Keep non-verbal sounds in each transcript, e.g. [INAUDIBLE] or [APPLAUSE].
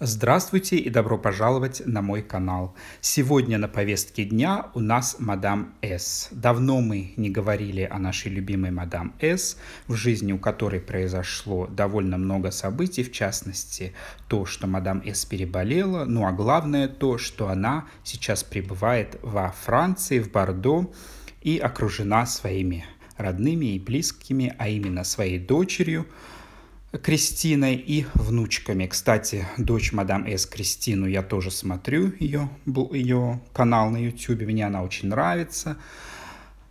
Здравствуйте и добро пожаловать на мой канал. Сегодня на повестке дня у нас мадам С. Давно мы не говорили о нашей любимой мадам С, в жизни у которой произошло довольно много событий, в частности то, что мадам С переболела, ну а главное то, что она сейчас пребывает во Франции, в Бордо и окружена своими родными и близкими, а именно своей дочерью, Кристиной и внучками. Кстати, дочь мадам С. Кристину, я тоже смотрю ее, ее канал на YouTube, мне она очень нравится.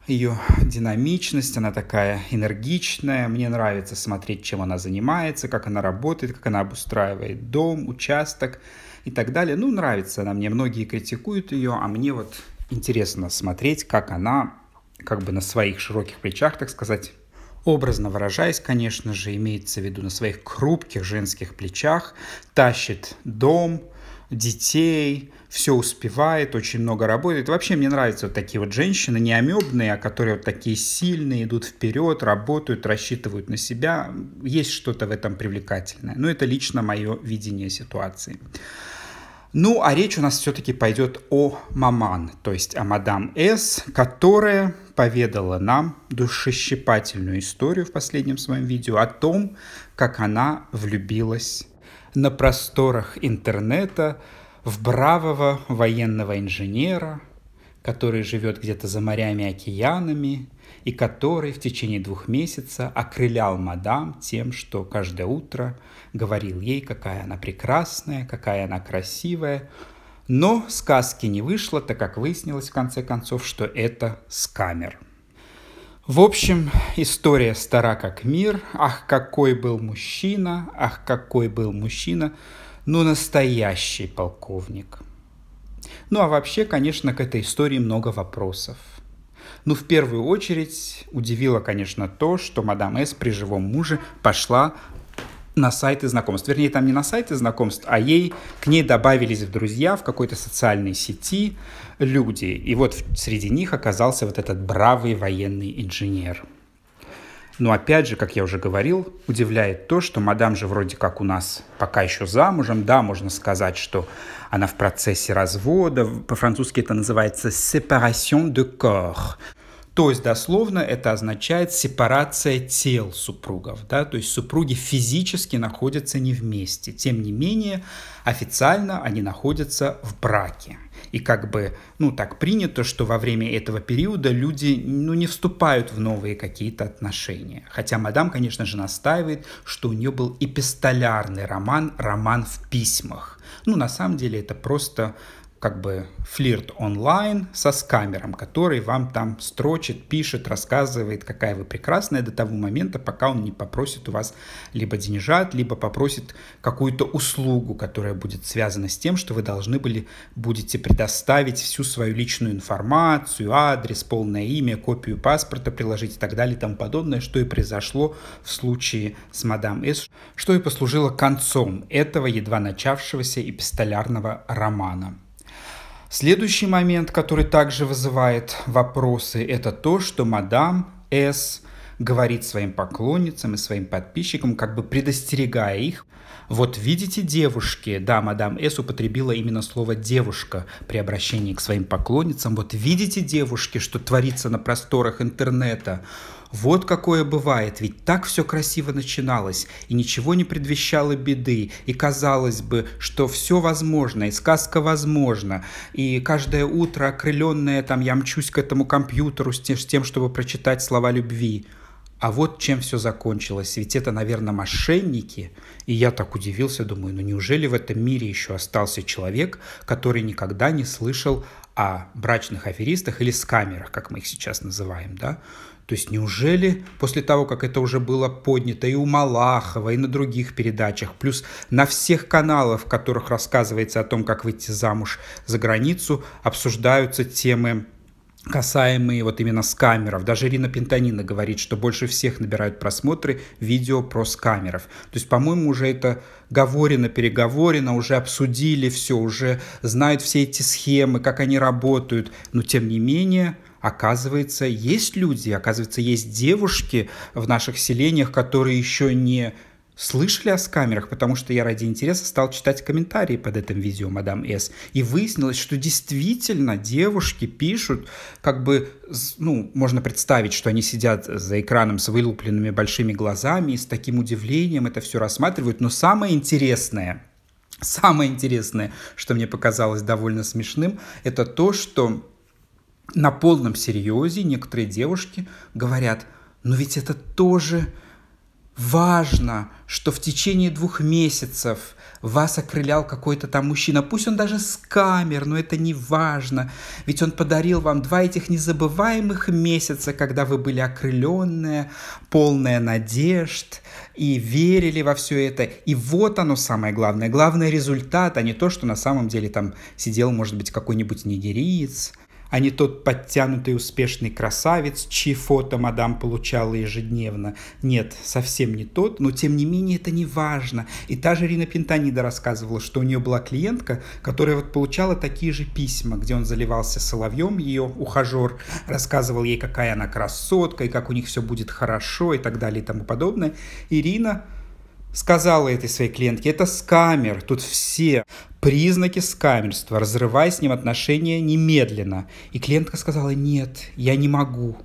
Ее динамичность, она такая энергичная, мне нравится смотреть, чем она занимается, как она работает, как она обустраивает дом, участок и так далее. Ну, нравится она мне, многие критикуют ее, а мне вот интересно смотреть, как она как бы на своих широких плечах, так сказать, образно выражаясь, конечно же, имеется в виду на своих крупких женских плечах, тащит дом, детей, все успевает, очень много работает. Вообще мне нравятся вот такие вот женщины, не амебные, а которые вот такие сильные, идут вперед, работают, рассчитывают на себя. Есть что-то в этом привлекательное. Но ну, это лично мое видение ситуации. Ну, а речь у нас все-таки пойдет о маман, то есть о мадам С, которая поведала нам душещипательную историю в последнем своем видео о том, как она влюбилась на просторах интернета в бравого военного инженера, который живет где-то за морями и океанами, и который в течение двух месяцев окрылял мадам тем, что каждое утро говорил ей, какая она прекрасная, какая она красивая. Но сказки не вышло, так как выяснилось в конце концов, что это скамер. В общем, история стара как мир. Ах, какой был мужчина, ах, какой был мужчина, ну настоящий полковник. Ну а вообще, конечно, к этой истории много вопросов. Ну, в первую очередь, удивило, конечно, то, что мадам С при живом муже пошла на сайты знакомств. Вернее, там не на сайты знакомств, а ей, к ней добавились в друзья в какой-то социальной сети люди. И вот среди них оказался вот этот бравый военный инженер. Но опять же, как я уже говорил, удивляет то, что мадам же вроде как у нас пока еще замужем. Да, можно сказать, что она в процессе развода. По-французски это называется «séparation de corps». То есть, дословно, это означает сепарация тел супругов, да, то есть супруги физически находятся не вместе. Тем не менее, официально они находятся в браке. И как бы, ну, так принято, что во время этого периода люди, ну, не вступают в новые какие-то отношения. Хотя мадам, конечно же, настаивает, что у нее был эпистолярный роман, роман в письмах. Ну, на самом деле, это просто как бы флирт онлайн со скамером, который вам там строчит, пишет, рассказывает, какая вы прекрасная до того момента, пока он не попросит у вас либо денежат, либо попросит какую-то услугу, которая будет связана с тем, что вы должны были будете предоставить всю свою личную информацию, адрес, полное имя, копию паспорта приложить и так далее и тому подобное, что и произошло в случае с мадам С, что и послужило концом этого едва начавшегося эпистолярного романа. Следующий момент, который также вызывает вопросы, это то, что мадам С говорит своим поклонницам и своим подписчикам, как бы предостерегая их. Вот видите девушки, да, мадам С употребила именно слово «девушка» при обращении к своим поклонницам. Вот видите девушки, что творится на просторах интернета. Вот какое бывает, ведь так все красиво начиналось, и ничего не предвещало беды, и казалось бы, что все возможно, и сказка возможна, и каждое утро окрыленное там я мчусь к этому компьютеру с тем, чтобы прочитать слова любви. А вот чем все закончилось. Ведь это, наверное, мошенники. И я так удивился, думаю, ну неужели в этом мире еще остался человек, который никогда не слышал о брачных аферистах или скамерах, как мы их сейчас называем, да? То есть неужели после того, как это уже было поднято и у Малахова, и на других передачах, плюс на всех каналах, в которых рассказывается о том, как выйти замуж за границу, обсуждаются темы касаемые вот именно скамеров. Даже Ирина Пентанина говорит, что больше всех набирают просмотры видео про скамеров. То есть, по-моему, уже это говорено, переговорено, уже обсудили все, уже знают все эти схемы, как они работают. Но, тем не менее, Оказывается, есть люди, оказывается, есть девушки в наших селениях, которые еще не слышали о скамерах, потому что я ради интереса стал читать комментарии под этим видео, мадам С. И выяснилось, что действительно девушки пишут, как бы, ну, можно представить, что они сидят за экраном с вылупленными большими глазами и с таким удивлением это все рассматривают. Но самое интересное, самое интересное, что мне показалось довольно смешным, это то, что на полном серьезе некоторые девушки говорят, ну ведь это тоже важно, что в течение двух месяцев вас окрылял какой-то там мужчина, пусть он даже с камер, но это не важно, ведь он подарил вам два этих незабываемых месяца, когда вы были окрыленные, полные надежд и верили во все это. И вот оно самое главное, главный результат, а не то, что на самом деле там сидел, может быть, какой-нибудь нигериец, а не тот подтянутый успешный красавец, чьи фото мадам получала ежедневно. Нет, совсем не тот, но тем не менее это не важно. И та же Рина Пентанида рассказывала, что у нее была клиентка, которая вот получала такие же письма, где он заливался соловьем, ее ухажер, рассказывал ей, какая она красотка, и как у них все будет хорошо, и так далее, и тому подобное. Ирина сказала этой своей клиентке, это скамер, тут все признаки скамерства, разрывай с ним отношения немедленно. И клиентка сказала, нет, я не могу,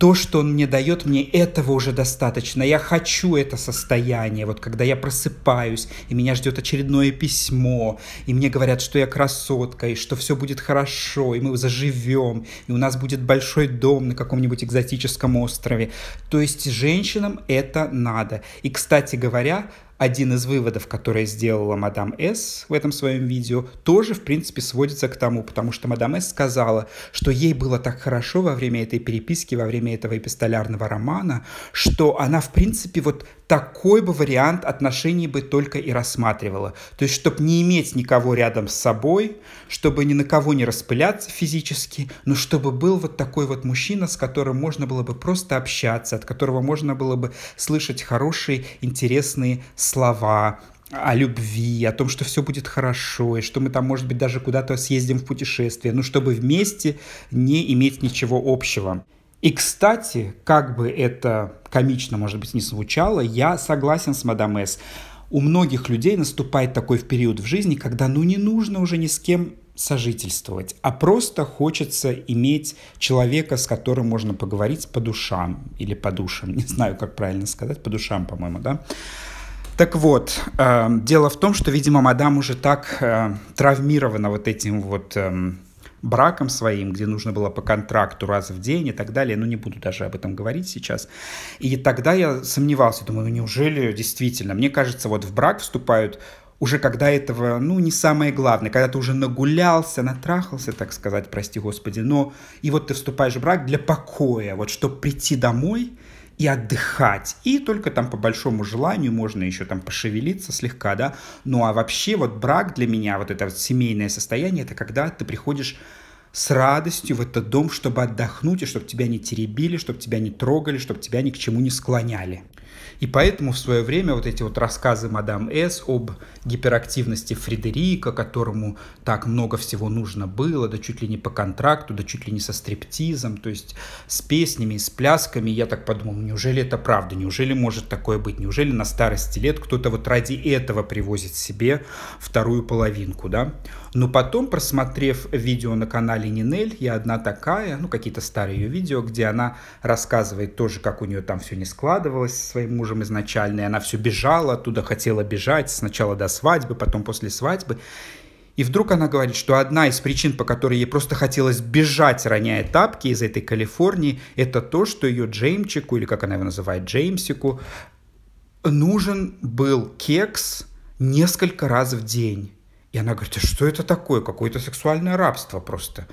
то, что он мне дает, мне этого уже достаточно. Я хочу это состояние. Вот когда я просыпаюсь, и меня ждет очередное письмо, и мне говорят, что я красотка, и что все будет хорошо, и мы заживем, и у нас будет большой дом на каком-нибудь экзотическом острове. То есть женщинам это надо. И, кстати говоря, один из выводов, который сделала мадам С в этом своем видео, тоже, в принципе, сводится к тому, потому что мадам С сказала, что ей было так хорошо во время этой переписки, во время этого эпистолярного романа, что она, в принципе, вот такой бы вариант отношений бы только и рассматривала. То есть, чтобы не иметь никого рядом с собой, чтобы ни на кого не распыляться физически, но чтобы был вот такой вот мужчина, с которым можно было бы просто общаться, от которого можно было бы слышать хорошие, интересные слова, о любви, о том, что все будет хорошо, и что мы там, может быть, даже куда-то съездим в путешествие, но ну, чтобы вместе не иметь ничего общего. И, кстати, как бы это комично, может быть, не звучало, я согласен с мадам С. У многих людей наступает такой в период в жизни, когда ну не нужно уже ни с кем сожительствовать, а просто хочется иметь человека, с которым можно поговорить по душам или по душам, [LAUGHS] не знаю, как правильно сказать, по душам, по-моему, да. Так вот, э, дело в том, что, видимо, мадам уже так э, травмирована вот этим вот э, браком своим, где нужно было по контракту раз в день и так далее, но ну, не буду даже об этом говорить сейчас. И тогда я сомневался, думаю, ну неужели действительно? Мне кажется, вот в брак вступают уже когда этого, ну, не самое главное, когда ты уже нагулялся, натрахался, так сказать, прости господи, но и вот ты вступаешь в брак для покоя, вот чтобы прийти домой – и отдыхать. И только там по большому желанию можно еще там пошевелиться слегка, да. Ну а вообще вот брак для меня, вот это вот семейное состояние, это когда ты приходишь с радостью в этот дом, чтобы отдохнуть, и чтобы тебя не теребили, чтобы тебя не трогали, чтобы тебя ни к чему не склоняли. И поэтому в свое время вот эти вот рассказы мадам С об гиперактивности Фредерика, которому так много всего нужно было, да чуть ли не по контракту, да чуть ли не со стриптизом, то есть с песнями, с плясками, я так подумал, неужели это правда, неужели может такое быть, неужели на старости лет кто-то вот ради этого привозит себе вторую половинку, да? Но потом, просмотрев видео на канале Нинель, я одна такая, ну какие-то старые ее видео, где она рассказывает тоже, как у нее там все не складывалось, своим мужем изначальной, она все бежала оттуда, хотела бежать сначала до свадьбы, потом после свадьбы. И вдруг она говорит, что одна из причин, по которой ей просто хотелось бежать, роняя тапки из этой Калифорнии, это то, что ее Джеймчику, или как она его называет, Джеймсику, нужен был кекс несколько раз в день. И она говорит, а что это такое? Какое-то сексуальное рабство просто.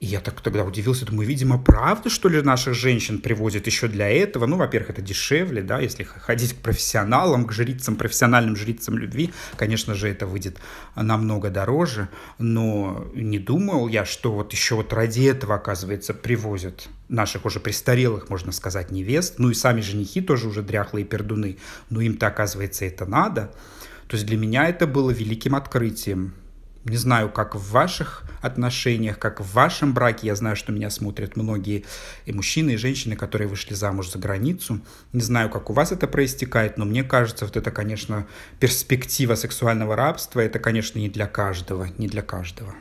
И я так тогда удивился, думаю, видимо, правда, что ли, наших женщин привозят еще для этого? Ну, во-первых, это дешевле, да, если ходить к профессионалам, к жрицам, профессиональным жрицам любви, конечно же, это выйдет намного дороже, но не думал я, что вот еще вот ради этого, оказывается, привозят наших уже престарелых, можно сказать, невест, ну и сами женихи тоже уже дряхлые пердуны, но им-то, оказывается, это надо. То есть для меня это было великим открытием. Не знаю, как в ваших отношениях, как в вашем браке. Я знаю, что меня смотрят многие и мужчины, и женщины, которые вышли замуж за границу. Не знаю, как у вас это проистекает, но мне кажется, вот это, конечно, перспектива сексуального рабства, это, конечно, не для каждого, не для каждого.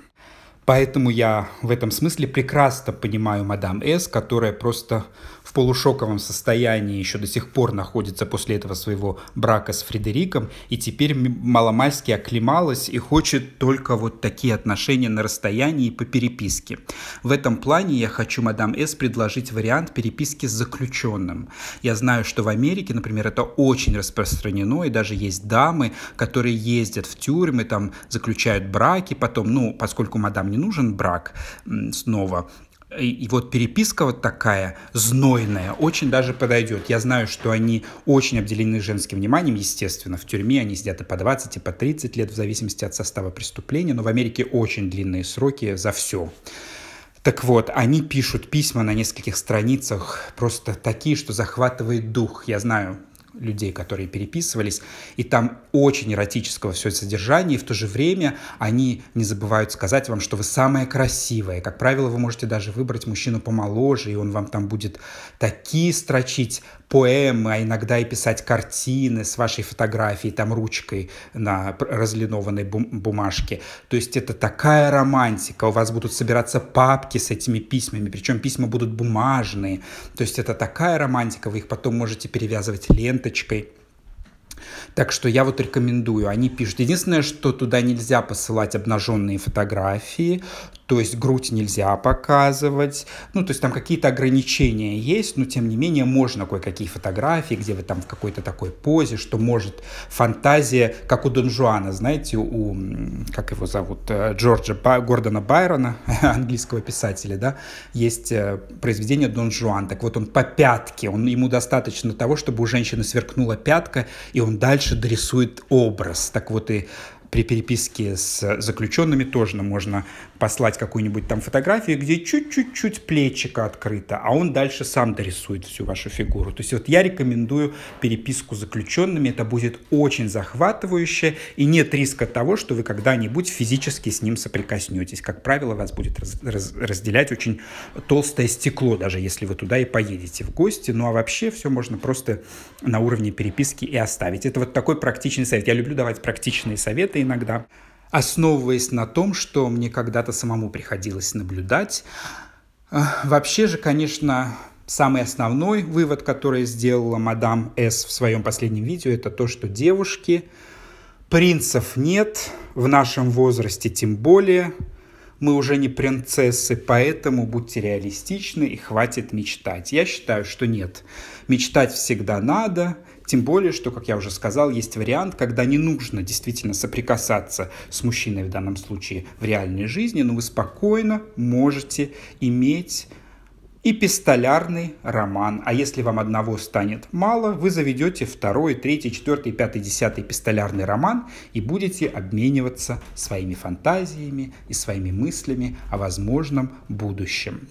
Поэтому я в этом смысле прекрасно понимаю мадам С, которая просто в полушоковом состоянии еще до сих пор находится после этого своего брака с Фредериком, и теперь маломальски оклемалась и хочет только вот такие отношения на расстоянии и по переписке. В этом плане я хочу мадам С предложить вариант переписки с заключенным. Я знаю, что в Америке, например, это очень распространено, и даже есть дамы, которые ездят в тюрьмы, там заключают браки, потом, ну, поскольку мадам не нужен брак снова. И, и вот переписка вот такая знойная очень даже подойдет. Я знаю, что они очень обделены женским вниманием, естественно. В тюрьме они сидят и по 20, и по 30 лет, в зависимости от состава преступления. Но в Америке очень длинные сроки за все. Так вот, они пишут письма на нескольких страницах, просто такие, что захватывает дух. Я знаю, людей, которые переписывались, и там очень эротического все содержание, и в то же время они не забывают сказать вам, что вы самая красивая. Как правило, вы можете даже выбрать мужчину помоложе, и он вам там будет такие строчить поэмы, а иногда и писать картины с вашей фотографией, там ручкой на разлинованной бумажке. То есть это такая романтика. У вас будут собираться папки с этими письмами, причем письма будут бумажные. То есть это такая романтика, вы их потом можете перевязывать ленточкой. Так что я вот рекомендую. Они пишут. Единственное, что туда нельзя посылать обнаженные фотографии, то есть грудь нельзя показывать, ну, то есть там какие-то ограничения есть, но тем не менее можно кое-какие фотографии, где вы там в какой-то такой позе, что может фантазия, как у Дон Жуана, знаете, у, как его зовут, э, Джорджа Ба, Гордона Байрона, [LAUGHS] английского писателя, да, есть э, произведение Дон Жуан, так вот он по пятке, он, ему достаточно того, чтобы у женщины сверкнула пятка, и он дальше дорисует образ, так вот и при переписке с заключенными тоже можно послать какую-нибудь там фотографию, где чуть-чуть чуть плечика открыто, а он дальше сам дорисует всю вашу фигуру. То есть вот я рекомендую переписку с заключенными, это будет очень захватывающе, и нет риска того, что вы когда-нибудь физически с ним соприкоснетесь. Как правило, вас будет раз, раз, разделять очень толстое стекло, даже если вы туда и поедете в гости. Ну а вообще все можно просто на уровне переписки и оставить. Это вот такой практичный совет. Я люблю давать практичные советы, иногда, основываясь на том, что мне когда-то самому приходилось наблюдать. Э, вообще же, конечно, самый основной вывод, который сделала мадам С в своем последнем видео, это то, что девушки, принцев нет, в нашем возрасте тем более – мы уже не принцессы, поэтому будьте реалистичны и хватит мечтать. Я считаю, что нет. Мечтать всегда надо, тем более, что, как я уже сказал, есть вариант, когда не нужно действительно соприкасаться с мужчиной в данном случае в реальной жизни, но вы спокойно можете иметь эпистолярный роман. А если вам одного станет мало, вы заведете второй, третий, четвертый, пятый, десятый эпистолярный роман и будете обмениваться своими фантазиями и своими мыслями о возможном будущем.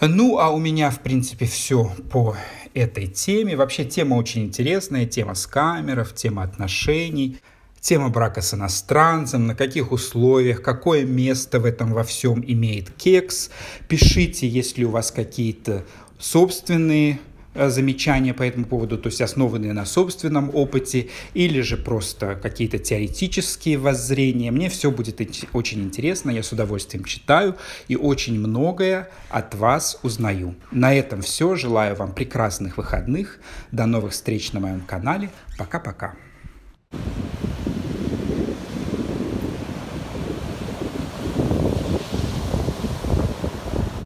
Ну, а у меня, в принципе, все по этой теме. Вообще тема очень интересная, тема скамеров, тема отношений. Тема брака с иностранцем, на каких условиях, какое место в этом во всем имеет кекс. Пишите, если у вас какие-то собственные э, замечания по этому поводу, то есть основанные на собственном опыте, или же просто какие-то теоретические воззрения. Мне все будет очень интересно, я с удовольствием читаю и очень многое от вас узнаю. На этом все. Желаю вам прекрасных выходных. До новых встреч на моем канале. Пока-пока. thank you